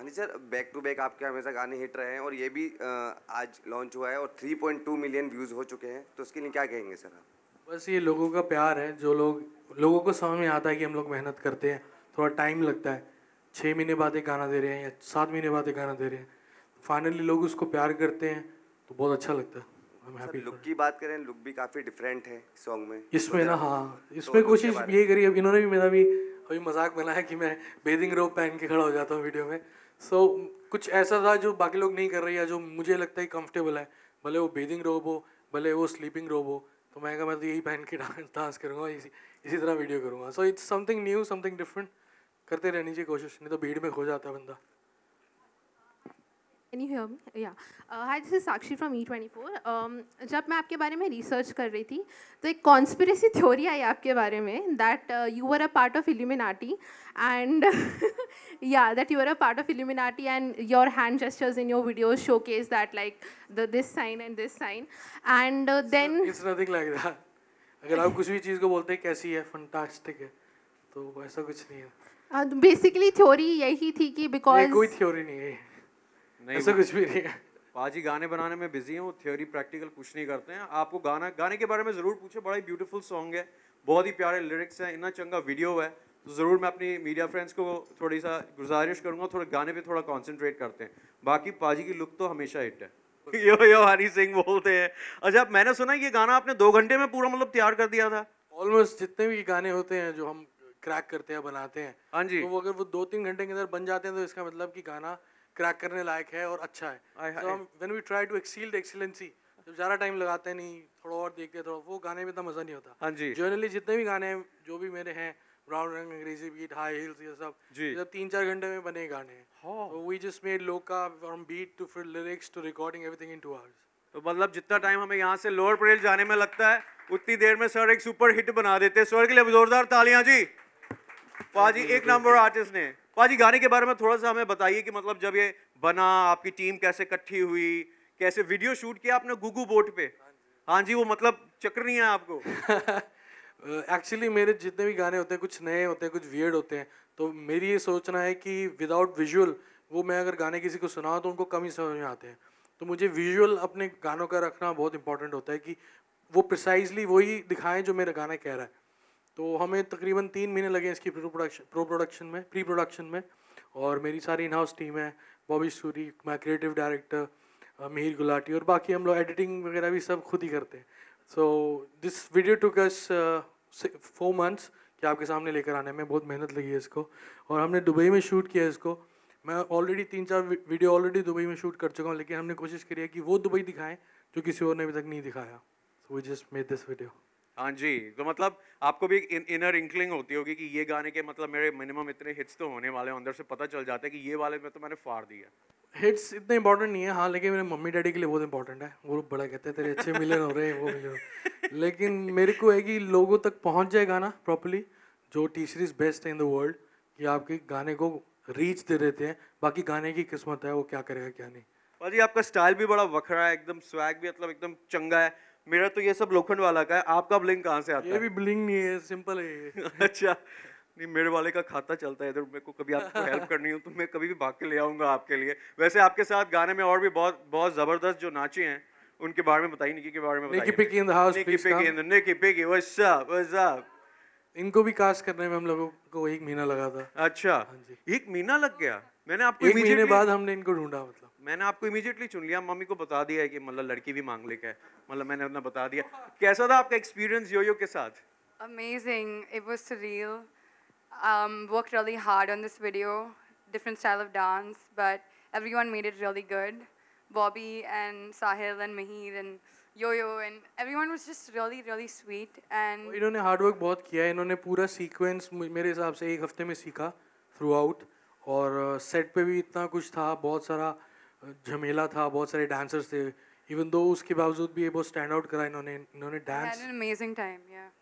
गाने sir back to back आपके हमेशा गाने हिट रहे हैं और ये भी आज लॉन्च हुआ है और 3.2 मिलियन व्यूज़ हो चुके हैं तो उसके लिए क्या कहेंगे सर आप बस ये लोगों का प्यार है जो लोग लोगों को समझ में आता है कि हम लोग मेहनत करते हैं थोड़ा टाइम लगता है छः महीने बाद एक गाना दे रहे हैं या सात महीने बाद एक गाना दे रहे हैं फाइनली लोग उसको प्यार करते हैं तो बहुत अच्छा लगता है लुक की बात करें लुक भी काफ़ी डिफरेंट है सॉन्ग में इसमें ना मतलब हाँ इसमें कोशिश ये करी अब इन्होंने भी मेरा भी अभी मजाक बनाया कि मैं बेदिंग रोप पहन के खड़ा हो जाता हूँ वीडियो में सो so, कुछ ऐसा था जो बाकी लोग नहीं कर रही है जो मुझे लगता है कंफर्टेबल है भले वो बेदिंग रोब हो भले वो स्लीपिंग रोब हो तो मैं मैं तो यही पहन के डांस डांस करूँगा इसी इसी तरह वीडियो करूँगा so it's something new something different करते रहनी चाहिए कोशिश नहीं तो भीड़ में खो जाता है बंदा can you hear me yeah hi this is Sakshi from E twenty four जब मैं आपके बारे में रिसर्च कर रही थी तो एक कॉन्स्परेसी थ्योरी आई आपके बारे में that you are a part of Illuminati and yeah that you are a part of Illuminati and your hand gestures in your videos showcase that like this sign and this sign and then nothing like that अगर आप कुछ भी चीज़ को बोलते हैं कैसी है fantastic है तो ऐसा कुछ नहीं है बेसिकली uh, थ्योरी यही थी कि बिकॉज कोई थ्योरी नहीं है नहीं ऐसा कुछ भी नहीं है पाजी गाने बनाने में बिजी हैं वो थ्योरी प्रैक्टिकल कुछ नहीं करते हैं आपको गाना गाने के बारे में ज़रूर पूछे बड़ा ही ब्यूटीफुल सॉन्ग है बहुत ही प्यारे लिरिक्स हैं इतना चंगा वीडियो है तो ज़रूर मैं अपनी मीडिया फ्रेंड्स को थोड़ी सा गुजारिश करूँगा थोड़े गाने पे थोड़ा कंसंट्रेट करते हैं बाकी पाजी की लुक तो हमेशा हिट है यो यो हरी सिंह बोलते हैं अच्छा मैंने सुना ये गाना आपने दो घंटे में पूरा मतलब तैयार कर दिया था ऑलमोस्ट जितने भी गाने होते हैं जो हम क्रैक करते हैं बनाते हैं हाँ जी तो वो अगर वो दो तीन घंटे के अंदर बन जाते हैं तो इसका मतलब कि गाना क्रैक करने लायक है और अच्छा है तो हम when we try to excel the excellency जब ज़्यादा टाइम लगाते नहीं थोड़ा और देखते थोड़ा वो गाने में इतना मज़ा नहीं होता हाँ जी जनरली जितने भी गाने हैं जो भी मेरे हैं ब्राउन रंग अंग्रेजी बीट हाई हिल्स ये सब जब तीन चार घंटे में बने गाने we just made Loca from beat to फिर lyrics to recording everything in two hours तो मतलब जितना टाइम हमें यहाँ से लोअर परेल जाने में लगता है उतनी देर में सर एक सुपर हिट बना देते हैं सर के लिए जोरदार तालियां जी पाजी एक नंबर आर्टिस्ट ने पाजी तो गाने के बारे में थोड़ा सा हमें बताइए कि मतलब जब ये बना आपकी टीम कैसे इकट्ठी हुई कैसे वीडियो शूट किया आपने गुगू बोट पे हाँ जी वो मतलब चक्कर नहीं है आपको एक्चुअली मेरे जितने भी गाने होते हैं कुछ नए होते हैं कुछ वियर्ड होते हैं तो मेरी ये सोचना है कि विदाउट विजुअल वो मैं अगर गाने किसी को सुनाऊँ तो उनको कम ही समझ में आते हैं तो मुझे विजुअल अपने गानों का रखना बहुत इंपॉर्टेंट होता है कि वो प्रिसाइजली वही दिखाएं जो मेरा गाना कह रहा है तो हमें तकरीबन तीन महीने लगे इसकी प्रो प्रोडक्शन प्रो प्रोडक्शन में प्री प्रोडक्शन में और मेरी सारी इन हाउस टीम है बॉबी सूरी मैं क्रिएटिव डायरेक्टर मिहिर गुलाटी और बाकी हम लोग एडिटिंग वगैरह भी सब खुद ही करते हैं so this video took us four months कि आपके सामने लेकर आने में बहुत मेहनत लगी है इसको और हमने दुबई में शूट किया इसको मैं ऑलरेडी तीन चार वीडियो ऑलरेडी दुबई में शूट कर चुका हूँ लेकिन हमने कोशिश करी है कि वो दुबई दिखाएं जो किसी और ने अभी तक नहीं दिखाया so we just made this video हाँ जी तो मतलब आपको भी एक इनर इंकलिंग होती होगी कि ये गाने के मतलब मेरे मिनिमम इतने हिट्स तो होने वाले अंदर से पता चल जाता है कि ये वाले में तो मैंने फाड़ दिया हिट्स इतने इंपॉर्टेंट नहीं है हाँ लेकिन मेरे मम्मी डैडी के लिए बहुत इंपॉर्टेंट है वो लोग बड़ा कहते हैं तेरे अच्छे मिलन हो रहे हैं वो मिलन लेकिन मेरे को है कि लोगों तक पहुँच जाए गाना प्रॉपरली जो टी सीरीज बेस्ट है इन द वर्ल्ड कि आपके गाने को रीच दे देते हैं बाकी गाने की किस्मत है वो क्या करेगा क्या नहीं और जी आपका स्टाइल भी बड़ा वखरा है एकदम स्वैग भी मतलब एकदम चंगा है मेरा तो ये सब लोखंड वाला का है आपका ब्लिंग कहाँ से आता ये है ये भी ब्लिंग नहीं है सिंपल है अच्छा नहीं मेरे वाले का खाता चलता है इधर तो मेरे को कभी आपको हेल्प करनी हो तो मैं कभी भी भाग के ले आऊँगा आपके लिए वैसे आपके साथ गाने में और भी बहुत बहुत ज़बरदस्त जो नाचे हैं उनके बारे में बताइए निकी के बारे में बताइए Nikki Pikki in the house Nikki Pikki in the Nikki Pikki what's up what's up इनको भी कास्ट करने में हम लोगों को एक महीना लगा था अच्छा हाँ जी एक महीना लग गया मैंने आपको एक महीने बाद हमने इनको ढूंढा मतलब मैंने आपको इमीजिएटली चुन लिया मम्मी को बता दिया है कि मतलब लड़की भी मांग लेके मतलब मैंने अपना बता दिया कैसा था आपका एक्सपीरियंस यो यो के साथ amazing it was surreal. Um, worked really hard on this video, different style of dance, but everyone made it really good. Bobby and Sahil and Mahir and yo yo and everyone was just really really sweet and इन्होंने hard work बहुत किया है इन्होंने पूरा sequence मेरे हिसाब से एक हफ्ते में सीखा थ्रू आउट और सेट uh, पे भी इतना कुछ था बहुत सारा uh, झमेला था बहुत सारे डांसर्स थे इवन दो उसके बावजूद भी ये बहुत स्टैंड आउट करा इन्होंने इन्होंने डांस अमेजिंग टाइम या